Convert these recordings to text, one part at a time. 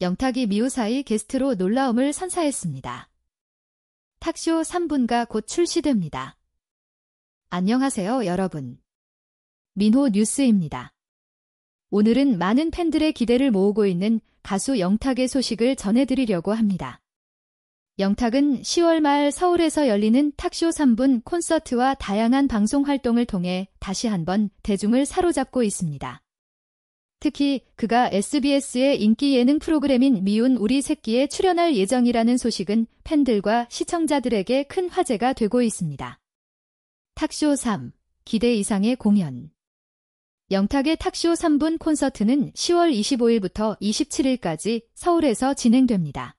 영탁이 미우사의 게스트로 놀라움을 선사했습니다. 탁쇼 3분가 곧 출시됩니다. 안녕하세요 여러분. 민호 뉴스입니다. 오늘은 많은 팬들의 기대를 모으고 있는 가수 영탁의 소식을 전해드리려고 합니다. 영탁은 10월 말 서울에서 열리는 탁쇼 3분 콘서트와 다양한 방송 활동을 통해 다시 한번 대중을 사로잡고 있습니다. 특히 그가 SBS의 인기 예능 프로그램인 미운 우리 새끼에 출연할 예정이라는 소식은 팬들과 시청자들에게 큰 화제가 되고 있습니다. 탁쇼 3. 기대 이상의 공연. 영탁의 탁쇼 3분 콘서트는 10월 25일부터 27일까지 서울에서 진행됩니다.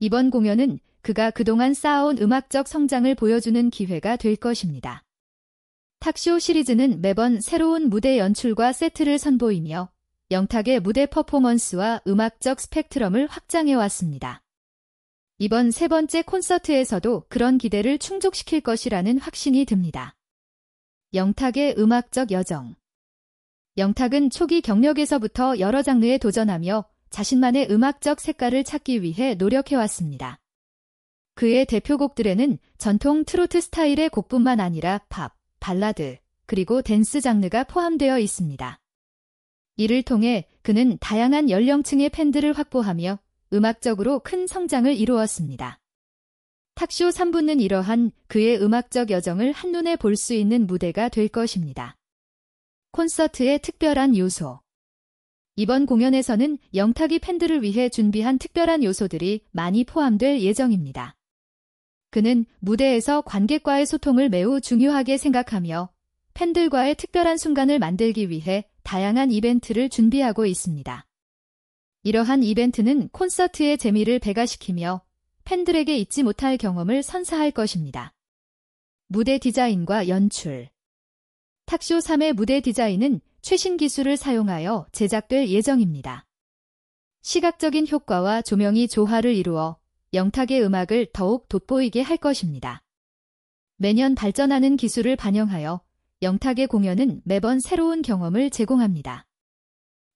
이번 공연은 그가 그동안 쌓아온 음악적 성장을 보여주는 기회가 될 것입니다. 탁쇼 시리즈는 매번 새로운 무대 연출과 세트를 선보이며 영탁의 무대 퍼포먼스와 음악적 스펙트럼을 확장해왔습니다. 이번 세 번째 콘서트에서도 그런 기대를 충족시킬 것이라는 확신이 듭니다. 영탁의 음악적 여정 영탁은 초기 경력에서부터 여러 장르에 도전하며 자신만의 음악적 색깔을 찾기 위해 노력해왔습니다. 그의 대표곡들에는 전통 트로트 스타일의 곡뿐만 아니라 팝, 발라드, 그리고 댄스 장르가 포함되어 있습니다. 이를 통해 그는 다양한 연령층의 팬들을 확보하며 음악적으로 큰 성장을 이루었습니다. 탁쇼 3부는 이러한 그의 음악적 여정을 한눈에 볼 수 있는 무대가 될 것입니다. 콘서트의 특별한 요소 이번 공연에서는 영탁이 팬들을 위해 준비한 특별한 요소들이 많이 포함될 예정입니다. 그는 무대에서 관객과의 소통을 매우 중요하게 생각하며 팬들과의 특별한 순간을 만들기 위해 다양한 이벤트를 준비하고 있습니다. 이러한 이벤트는 콘서트의 재미를 배가시키며 팬들에게 잊지 못할 경험을 선사할 것입니다. 무대 디자인과 연출 탁쇼 3의 무대 디자인은 최신 기술을 사용하여 제작될 예정입니다. 시각적인 효과와 조명이 조화를 이루어 영탁의 음악을 더욱 돋보이게 할 것입니다. 매년 발전하는 기술을 반영하여 영탁의 공연은 매번 새로운 경험을 제공합니다.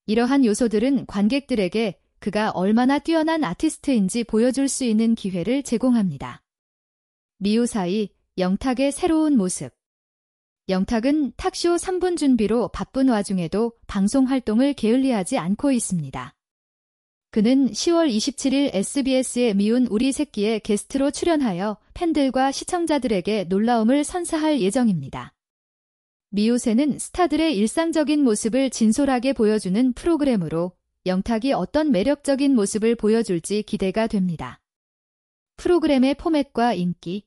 이러한 요소들은 관객들에게 그가 얼마나 뛰어난 아티스트인지 보여줄 수 있는 기회를 제공합니다. 미우사이 영탁의 새로운 모습 영탁은 탁쇼 3분 준비로 바쁜 와중에도 방송 활동을 게을리하지 않고 있습니다. 그는 10월 27일 SBS의 미운 우리 새끼에 게스트로 출연하여 팬들과 시청자들에게 놀라움을 선사할 예정입니다. 미우새는 스타들의 일상적인 모습을 진솔하게 보여주는 프로그램으로 영탁이 어떤 매력적인 모습을 보여줄지 기대가 됩니다. 프로그램의 포맷과 인기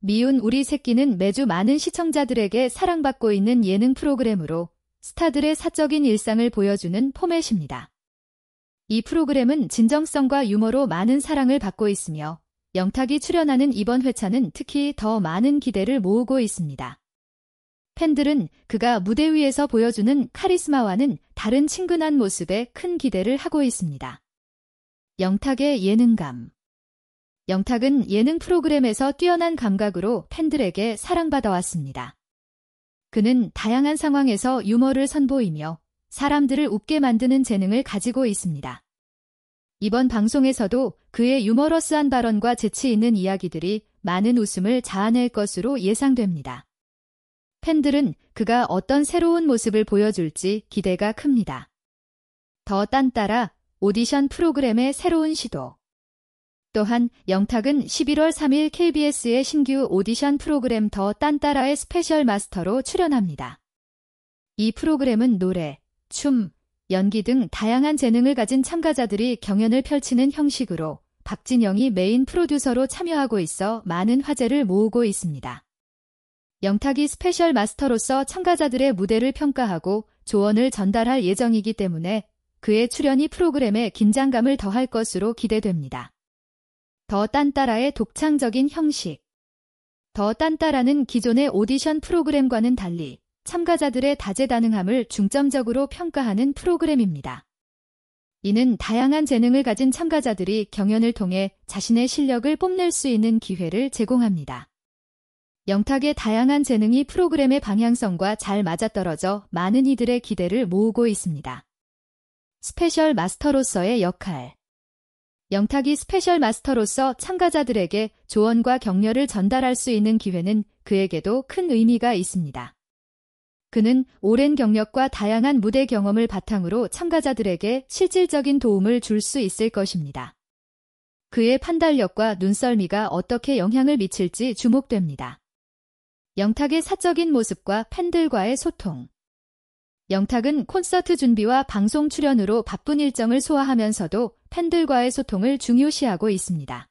미운 우리 새끼는 매주 많은 시청자들에게 사랑받고 있는 예능 프로그램으로 스타들의 사적인 일상을 보여주는 포맷입니다. 이 프로그램은 진정성과 유머로 많은 사랑을 받고 있으며 영탁이 출연하는 이번 회차는 특히 더 많은 기대를 모으고 있습니다. 팬들은 그가 무대 위에서 보여주는 카리스마와는 다른 친근한 모습에 큰 기대를 하고 있습니다. 영탁의 예능감 영탁은 예능 프로그램에서 뛰어난 감각으로 팬들에게 사랑받아왔습니다. 그는 다양한 상황에서 유머를 선보이며 사람들을 웃게 만드는 재능을 가지고 있습니다. 이번 방송에서도 그의 유머러스한 발언과 재치 있는 이야기들이 많은 웃음을 자아낼 것으로 예상됩니다. 팬들은 그가 어떤 새로운 모습을 보여줄지 기대가 큽니다. 더 딴따라 오디션 프로그램의 새로운 시도. 또한 영탁은 11월 3일 KBS의 신규 오디션 프로그램 더 딴따라의 스페셜 마스터로 출연합니다. 이 프로그램은 노래, 춤, 연기 등 다양한 재능을 가진 참가자들이 경연을 펼치는 형식으로 박진영이 메인 프로듀서로 참여하고 있어 많은 화제를 모으고 있습니다. 영탁이 스페셜 마스터로서 참가자들의 무대를 평가하고 조언을 전달할 예정이기 때문에 그의 출연이 프로그램에 긴장감을 더할 것으로 기대됩니다. 더 딴따라의 독창적인 형식 더 딴따라는 기존의 오디션 프로그램과는 달리 참가자들의 다재다능함을 중점적으로 평가하는 프로그램입니다. 이는 다양한 재능을 가진 참가자들이 경연을 통해 자신의 실력을 뽐낼 수 있는 기회를 제공합니다. 영탁의 다양한 재능이 프로그램의 방향성과 잘 맞아떨어져 많은 이들의 기대를 모으고 있습니다. 스페셜 마스터로서의 역할 영탁이 스페셜 마스터로서 참가자들에게 조언과 격려를 전달할 수 있는 기회는 그에게도 큰 의미가 있습니다. 그는 오랜 경력과 다양한 무대 경험을 바탕으로 참가자들에게 실질적인 도움을 줄 수 있을 것입니다. 그의 판단력과 눈썰미가 어떻게 영향을 미칠지 주목됩니다. 영탁의 사적인 모습과 팬들과의 소통 영탁은 콘서트 준비와 방송 출연으로 바쁜 일정을 소화하면서도 팬들과의 소통을 중요시하고 있습니다.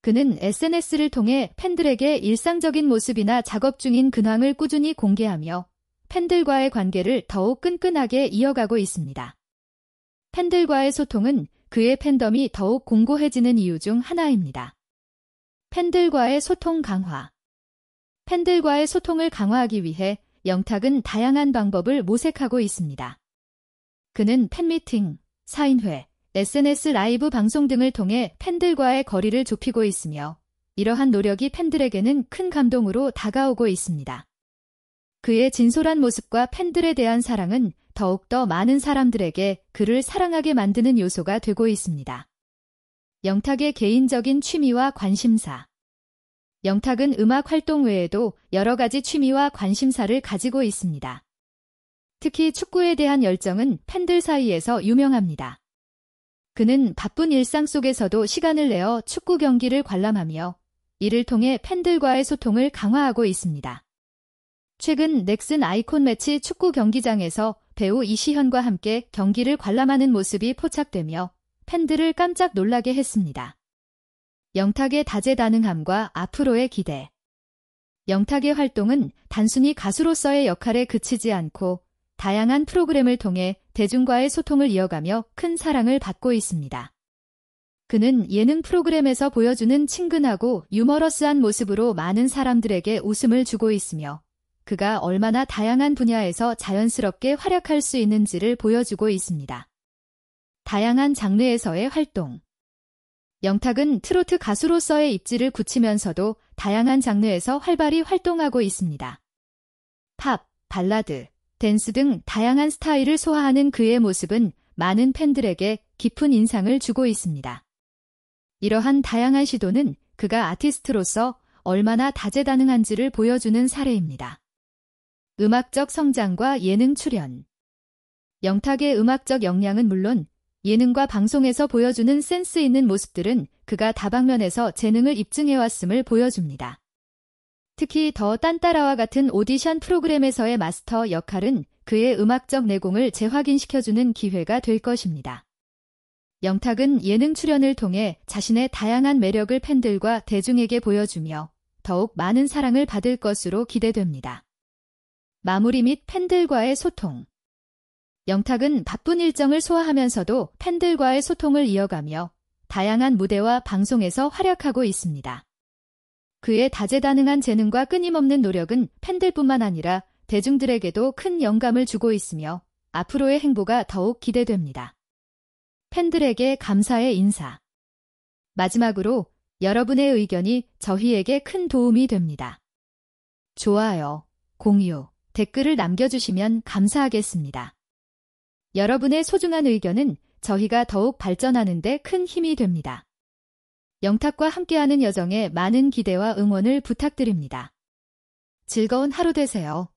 그는 SNS를 통해 팬들에게 일상적인 모습이나 작업 중인 근황을 꾸준히 공개하며 팬들과의 관계를 더욱 끈끈하게 이어가고 있습니다. 팬들과의 소통은 그의 팬덤이 더욱 공고해지는 이유 중 하나입니다. 팬들과의 소통 강화 팬들과의 소통을 강화하기 위해 영탁은 다양한 방법을 모색하고 있습니다. 그는 팬미팅, 사인회, SNS 라이브 방송 등을 통해 팬들과의 거리를 좁히고 있으며 이러한 노력이 팬들에게는 큰 감동으로 다가오고 있습니다. 그의 진솔한 모습과 팬들에 대한 사랑은 더욱더 많은 사람들에게 그를 사랑하게 만드는 요소가 되고 있습니다. 영탁의 개인적인 취미와 관심사 영탁은 음악 활동 외에도 여러 가지 취미와 관심사를 가지고 있습니다. 특히 축구에 대한 열정은 팬들 사이에서 유명합니다. 그는 바쁜 일상 속에서도 시간을 내어 축구 경기를 관람하며 이를 통해 팬들과의 소통을 강화하고 있습니다. 최근 넥슨 아이콘 매치 축구 경기장에서 배우 이시현과 함께 경기를 관람하는 모습이 포착되며 팬들을 깜짝 놀라게 했습니다. 영탁의 다재다능함과 앞으로의 기대. 영탁의 활동은 단순히 가수로서의 역할에 그치지 않고 다양한 프로그램을 통해 대중과의 소통을 이어가며 큰 사랑을 받고 있습니다. 그는 예능 프로그램에서 보여주는 친근하고 유머러스한 모습으로 많은 사람들에게 웃음을 주고 있으며 그가 얼마나 다양한 분야에서 자연스럽게 활약할 수 있는지를 보여주고 있습니다. 다양한 장르에서의 활동. 영탁은 트로트 가수로서의 입지를 굳히면서도 다양한 장르에서 활발히 활동하고 있습니다. 팝, 발라드, 댄스 등 다양한 스타일을 소화하는 그의 모습은 많은 팬들에게 깊은 인상을 주고 있습니다. 이러한 다양한 시도는 그가 아티스트로서 얼마나 다재다능한지를 보여주는 사례입니다. 음악적 성장과 예능 출연 영탁의 음악적 역량은 물론 예능과 방송에서 보여주는 센스 있는 모습들은 그가 다방면에서 재능을 입증해왔음을 보여줍니다. 특히 더 딴따라와 같은 오디션 프로그램에서의 마스터 역할은 그의 음악적 내공을 재확인시켜주는 기회가 될 것입니다. 영탁은 예능 출연을 통해 자신의 다양한 매력을 팬들과 대중에게 보여주며 더욱 많은 사랑을 받을 것으로 기대됩니다. 마무리 및 팬들과의 소통. 영탁은 바쁜 일정을 소화하면서도 팬들과의 소통을 이어가며 다양한 무대와 방송에서 활약하고 있습니다. 그의 다재다능한 재능과 끊임없는 노력은 팬들뿐만 아니라 대중들에게도 큰 영감을 주고 있으며 앞으로의 행보가 더욱 기대됩니다. 팬들에게 감사의 인사. 마지막으로 여러분의 의견이 저희에게 큰 도움이 됩니다. 좋아요, 공유, 댓글을 남겨주시면 감사하겠습니다. 여러분의 소중한 의견은 저희가 더욱 발전하는 데 큰 힘이 됩니다. 영탁과 함께하는 여정에 많은 기대와 응원을 부탁드립니다. 즐거운 하루 되세요.